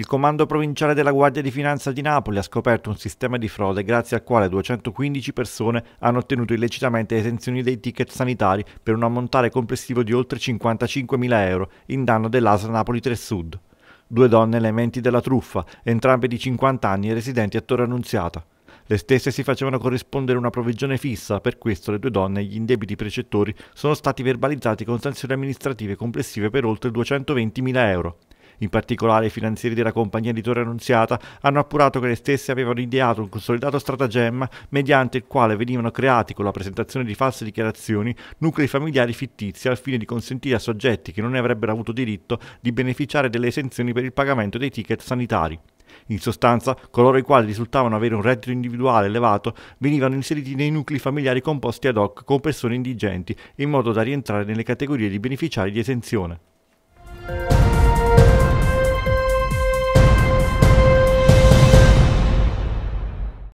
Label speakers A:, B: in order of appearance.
A: Il Comando Provinciale della Guardia di Finanza di Napoli ha scoperto un sistema di frode grazie al quale 215 persone hanno ottenuto illecitamente esenzioni dei ticket sanitari per un ammontare complessivo di oltre 55.000 euro in danno dell'ASL Napoli 3 Sud. Due donne elementi della truffa, entrambe di 50 anni e residenti a Torre Annunziata. Le stesse si facevano corrispondere una provvigione fissa, per questo le due donne e gli indebiti precettori sono stati verbalizzati con sanzioni amministrative complessive per oltre 220.000 euro. In particolare i finanzieri della compagnia di Torre Annunziata hanno appurato che le stesse avevano ideato un consolidato stratagemma mediante il quale venivano creati con la presentazione di false dichiarazioni nuclei familiari fittizi al fine di consentire a soggetti che non ne avrebbero avuto diritto di beneficiare delle esenzioni per il pagamento dei ticket sanitari. In sostanza, coloro i quali risultavano avere un reddito individuale elevato venivano inseriti nei nuclei familiari composti ad hoc con persone indigenti in modo da rientrare nelle categorie di beneficiari di esenzione.